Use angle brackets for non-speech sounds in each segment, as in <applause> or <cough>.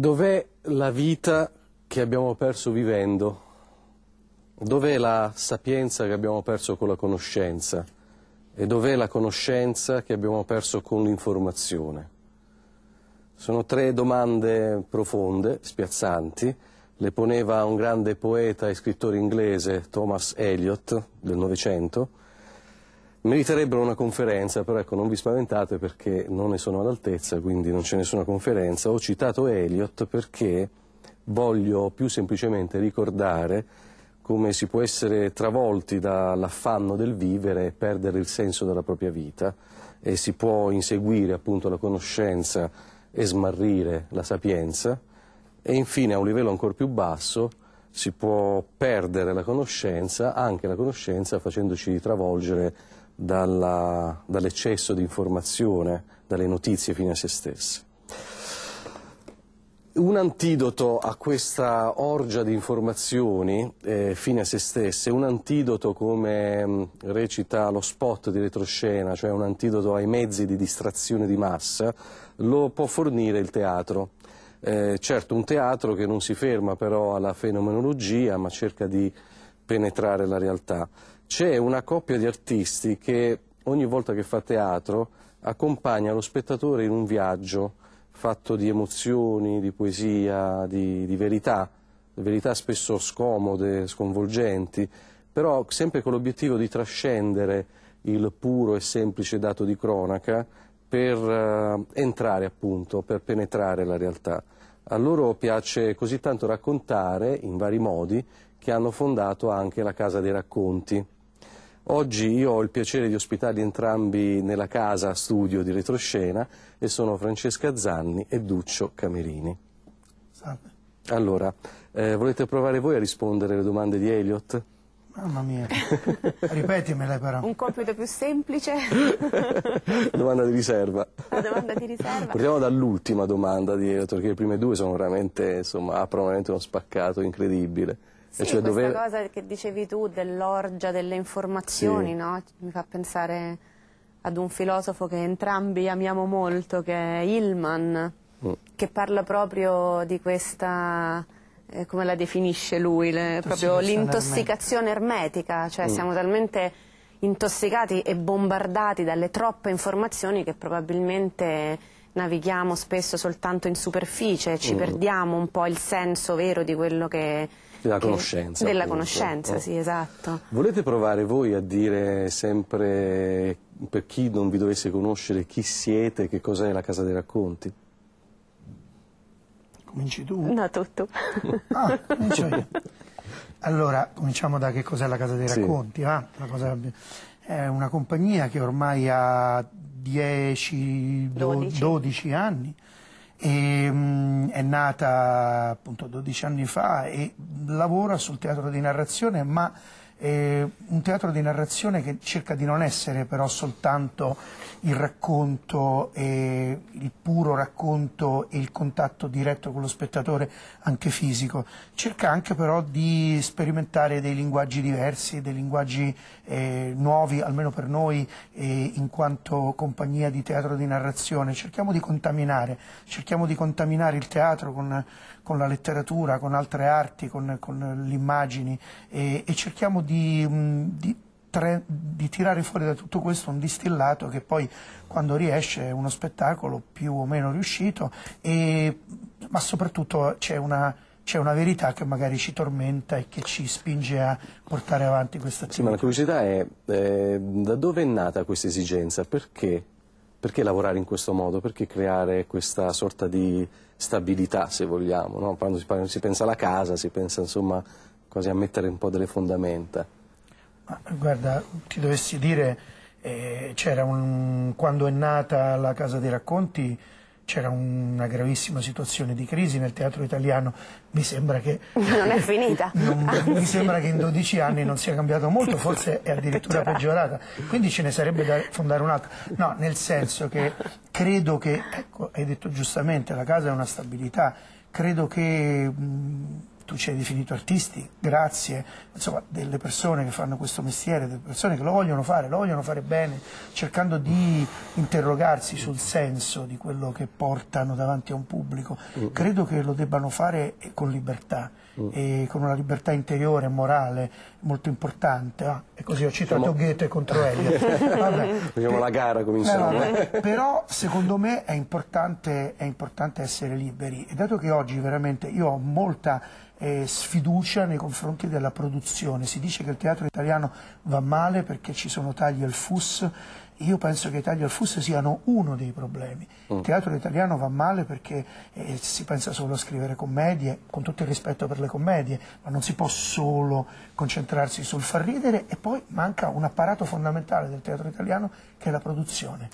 Dov'è la vita che abbiamo perso vivendo? Dov'è la sapienza che abbiamo perso con la conoscenza? E dov'è la conoscenza che abbiamo perso con l'informazione? Sono tre domande profonde, spiazzanti, le poneva un grande poeta e scrittore inglese, Thomas Eliot, del Novecento, Meriterebbero una conferenza, però ecco, non vi spaventate perché non ne sono all'altezza, quindi non c'è nessuna conferenza. Ho citato Eliot perché voglio più semplicemente ricordare come si può essere travolti dall'affanno del vivere e perdere il senso della propria vita e si può inseguire appunto la conoscenza e smarrire la sapienza e infine a un livello ancora più basso si può perdere la conoscenza, anche la conoscenza facendoci travolgere dall'eccesso di informazione, dalle notizie fine a se stesse. Un antidoto a questa orgia di informazioni eh, fine a se stesse, un antidoto come mh, mm, recita lo spot di retroscena, cioè un antidoto ai mezzi di distrazione di massa, lo può fornire il teatro. Eh, certo, un teatro che non si ferma però alla fenomenologia, ma cerca di penetrare la realtà c'è una coppia di artisti che ogni volta che fa teatro accompagna lo spettatore in un viaggio fatto di emozioni, di poesia, di, di verità, verità spesso scomode, sconvolgenti, però sempre con l'obiettivo di trascendere il puro e semplice dato di cronaca per eh, entrare appunto, per penetrare la realtà. A loro piace così tanto raccontare in vari modi che hanno fondato anche la Casa dei Racconti. Oggi io ho il piacere di ospitarli entrambi nella casa studio di Retroscena e sono Francesca Zanni e Duccio Camerini. Salve. Allora, eh, volete provare voi a rispondere alle domande di Elliot? Mamma mia, <laughs> ripetimele però. Un compito più semplice. <laughs> domanda di riserva. La domanda di riserva. Partiamo dall'ultima domanda di Elliot, perché le prime due sono veramente, insomma, aprono veramente uno spaccato incredibile. Sì, cioè questa dove... cosa che dicevi tu dell'orgia delle informazioni, sì. no? mi fa pensare ad un filosofo che entrambi amiamo molto, che è Hillman, mm. che parla proprio di questa, eh, come la definisce lui, le, proprio l'intossicazione ermetica, cioè mm. siamo talmente intossicati e bombardati dalle troppe informazioni che probabilmente navighiamo spesso soltanto in superficie, ci mm. perdiamo un po' il senso vero di quello che della conoscenza. Della appunto. conoscenza, ecco. sì, esatto. Volete provare voi a dire sempre, per chi non vi dovesse conoscere, chi siete, che cos'è la Casa dei Racconti? Cominci tu? No, tutto. <laughs> Ah, comincio io. Allora, cominciamo da che cos'è la Casa dei sì. Racconti. Ah, cosa... È una compagnia che ormai ha 10, 12 anni e, mh, mm, è nata appunto 12 anni fa e lavora sul teatro di narrazione, ma eh, un teatro di narrazione che cerca di non essere però soltanto il racconto, eh, il puro racconto e il contatto diretto con lo spettatore, anche fisico, cerca anche però di sperimentare dei linguaggi diversi, dei linguaggi eh, nuovi, almeno per noi eh, in quanto compagnia di teatro di narrazione, cerchiamo di contaminare, cerchiamo di contaminare il teatro con, con la letteratura, con altre arti, con, con le immagini eh, e cerchiamo di di, mm, di, tre, di, tirare fuori da tutto questo un distillato che poi quando riesce è uno spettacolo più o meno riuscito, e, ma soprattutto c'è una c'è una verità che magari ci tormenta e che ci spinge a portare avanti questa azione. Sì, ma la curiosità è eh, da dove è nata questa esigenza? Perché? Perché lavorare in questo modo? Perché creare questa sorta di stabilità, se vogliamo? No? Quando si, si pensa alla casa, si pensa insomma quasi a mettere un po' delle fondamenta. Ma, guarda, ti dovessi dire, eh, un, quando è nata la Casa dei Racconti c'era una gravissima situazione di crisi nel teatro italiano, mi sembra che... <laughs> Non è finita. Non, ah, mi sembra che in 12 anni non sia cambiato molto, <laughs> forse è addirittura peggiorata. peggiorata. Quindi ce ne sarebbe da fondare un'altra. No, nel senso che credo che, ecco, hai detto giustamente, la casa è una stabilità, credo che mh, tu ci hai definito artisti, grazie, insomma, delle persone che fanno questo mestiere, delle persone che lo vogliono fare, lo vogliono fare bene, cercando di interrogarsi sul senso di quello che portano davanti a un pubblico, mm. credo che lo debbano fare con libertà mm. con una libertà interiore e morale molto importante. Ah, e così ho citato Siamo... Goethe contro Eliot. <laughs> Facciamo la gara, cominciamo. Eh, eh. Però secondo me è importante, è importante essere liberi e dato che oggi veramente io ho molta eh, sfiducia nei confronti della produzione, si dice che il teatro italiano va male perché ci sono tagli al FUS io penso che i tagli al Fuss siano uno dei problemi. Mm. Il teatro italiano va male perché eh, si pensa solo a scrivere commedie, con tutto il rispetto per le commedie, ma non si può solo concentrarsi sul far ridere e poi manca un apparato fondamentale del teatro italiano che è la produzione.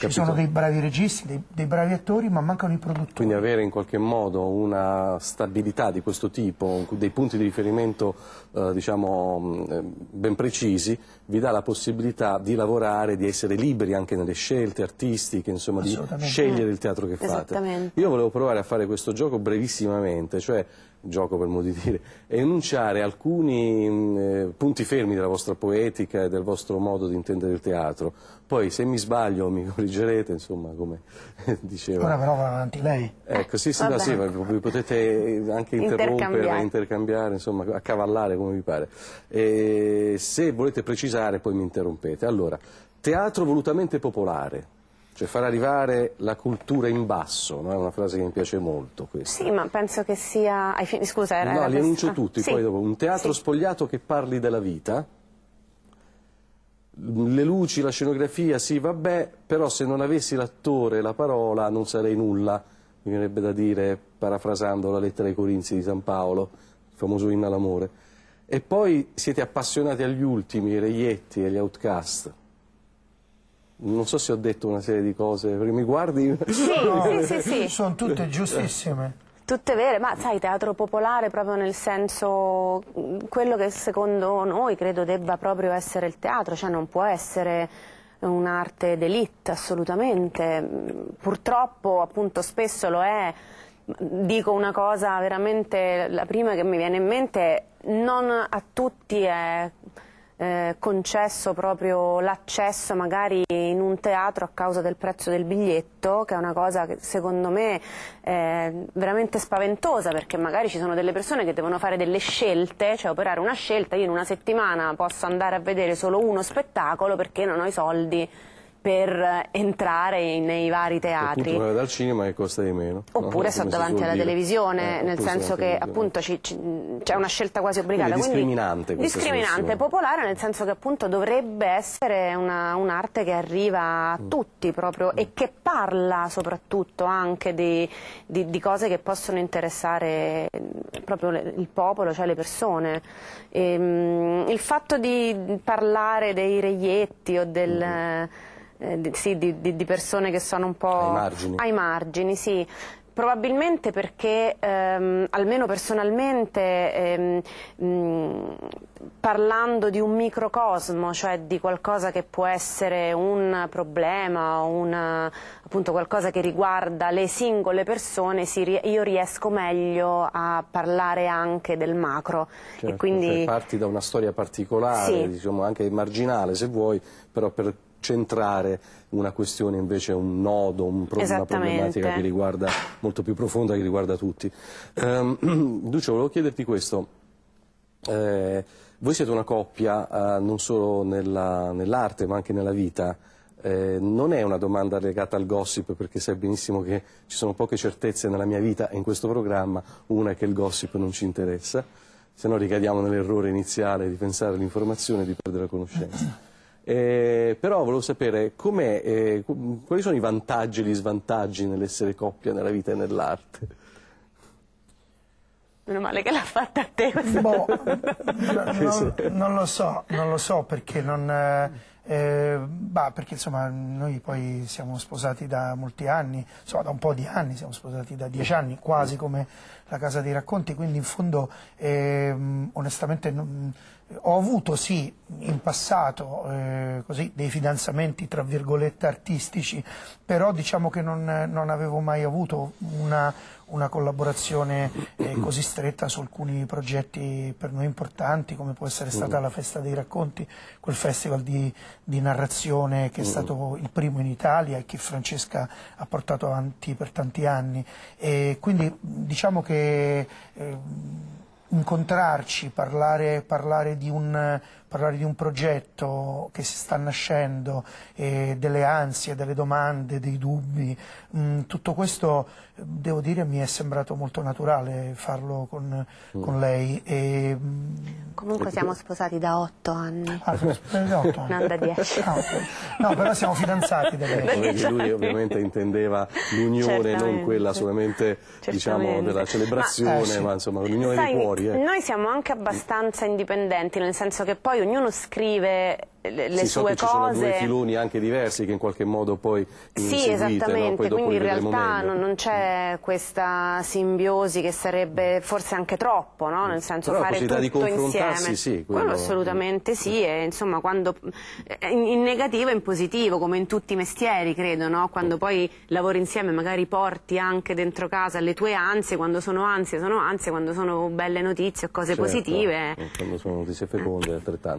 Capito? Ci sono dei bravi registi, dei, dei, bravi attori, ma mancano i produttori. Quindi avere in qualche modo una stabilità di questo tipo, dei punti di riferimento eh, diciamo, mm, ben precisi, vi dà la possibilità di lavorare, di essere liberi anche nelle scelte artistiche, insomma, di scegliere il teatro che fate. Io volevo provare a fare questo gioco brevissimamente, cioè gioco per modo di dire, enunciare alcuni mm, eh, punti fermi della vostra poetica e del vostro modo di intendere il teatro. Poi se mi sbaglio mi corrigerete, insomma, come <laughs> diceva. Ora però va avanti lei. Ecco, sì, sì, no, sì, vi potete anche interrompere, intercambiare, insomma, accavallare come vi pare. E se volete precisare poi mi interrompete. Allora, teatro volutamente popolare cioè far arrivare la cultura in basso, no? è una frase che mi piace molto questa. Sì, ma penso che sia... Scusa, era... No, li questa... annuncio ah, tutti, sì. poi dopo. Un teatro sì. spogliato che parli della vita, le luci, la scenografia, sì, vabbè, però se non avessi l'attore la parola non sarei nulla, mi verrebbe da dire, parafrasando la lettera ai Corinzi di San Paolo, il famoso inno all'amore. E poi siete appassionati agli ultimi, i reietti e gli outcast, non so se ho detto una serie di cose, perché mi guardi... Sì, no. sì, sì, sì. Eh, sono tutte giustissime. Tutte vere, ma sai, teatro popolare proprio nel senso, quello che secondo noi credo debba proprio essere il teatro, cioè non può essere un'arte d'elite assolutamente, purtroppo appunto spesso lo è, dico una cosa veramente, la prima che mi viene in mente, non a tutti è eh, concesso proprio l'accesso magari in un teatro a causa del prezzo del biglietto, che è una cosa che secondo me è veramente spaventosa, perché magari ci sono delle persone che devono fare delle scelte, cioè operare una scelta, io in una settimana posso andare a vedere solo uno spettacolo perché non ho i soldi per entrare nei vari eh, teatri. Appunto, dal cinema che costa di meno. Oppure no? sono davanti alla dire. televisione, eh, nel senso che appunto c'è una scelta quasi obbligata. Quindi discriminante. Quindi, discriminante, popolare nel senso che appunto dovrebbe essere un'arte un che arriva a mm. tutti proprio mm. e che parla soprattutto anche di, di, di cose che possono interessare mm, proprio le, il popolo, cioè le persone. E, ehm, mh, il fatto di parlare dei reietti o del... Mm eh, di, sì, di, di, persone che sono un po' ai margini, ai margini sì. Probabilmente perché, ehm, almeno personalmente, ehm, mh, parlando di un microcosmo, cioè di qualcosa che può essere un problema o appunto qualcosa che riguarda le singole persone, si, io riesco meglio a parlare anche del macro. Certo, e quindi... Cioè parti da una storia particolare, sì. diciamo anche marginale se vuoi, però per centrare una questione invece, un nodo, un pro una problematica che riguarda, molto più profonda che riguarda tutti. Um, <clears throat> Duccio, volevo chiederti questo. Eh, voi siete una coppia eh, non solo nell'arte nell ma anche nella vita. Eh, non è una domanda legata al gossip perché sai benissimo che ci sono poche certezze nella mia vita e in questo programma una è che il gossip non ci interessa, se no ricadiamo nell'errore iniziale di pensare all'informazione e di perdere la conoscenza. Eh, però volevo sapere eh, quali sono i vantaggi e gli svantaggi nell'essere coppia nella vita e nell'arte? Meno male che l'ha fatta a te questa boh, <laughs> non, non, lo so, non lo so perché non... Eh, eh, bah, perché insomma noi poi siamo sposati da molti anni, insomma da un po' di anni, siamo sposati da dieci anni, quasi come la casa dei racconti, quindi in fondo ehm, onestamente non, ho avuto sì in passato eh, così, dei fidanzamenti tra virgolette artistici, però diciamo che non, non avevo mai avuto una, una collaborazione eh, così stretta su alcuni progetti per noi importanti come può essere stata la Festa dei Racconti, quel festival di, di narrazione che è mm. stato il primo in Italia e che Francesca ha portato avanti per tanti anni. E quindi diciamo che... Eh, incontrarci, parlare, parlare, di un, parlare, di un, progetto che si sta nascendo, delle ansie, delle domande, dei dubbi, mh, mm, tutto questo devo dire mi è sembrato molto naturale farlo con, mm. con lei. E, mm, Comunque siamo sposati da otto anni, ah, da otto anni. non da dieci. Ah, No, però siamo fidanzati da lei. Lui ovviamente intendeva l'unione, non quella solamente diciamo, della celebrazione, ma, eh, sì. ma insomma l'unione di cuori autori. Eh. Noi siamo anche abbastanza indipendenti, nel senso che poi ognuno scrive le sì, sue so cose... Ci sono due filoni anche diversi che in qualche modo poi Sì, esattamente, no? poi quindi in realtà meglio. non mm. c'è questa simbiosi che sarebbe forse anche troppo, no? nel mm. senso Però fare tutto di confrontarsi, insieme. Sì, quello... quello assolutamente sì, mm. e, insomma quando, in, in, negativo e in positivo, come in tutti i mestieri credo, no? quando poi lavori insieme magari porti anche dentro casa le tue ansie, quando sono ansie sono ansie, quando sono belle notizie o cose certo. positive. Eh, quando sono notizie feconde eh. altrettanto.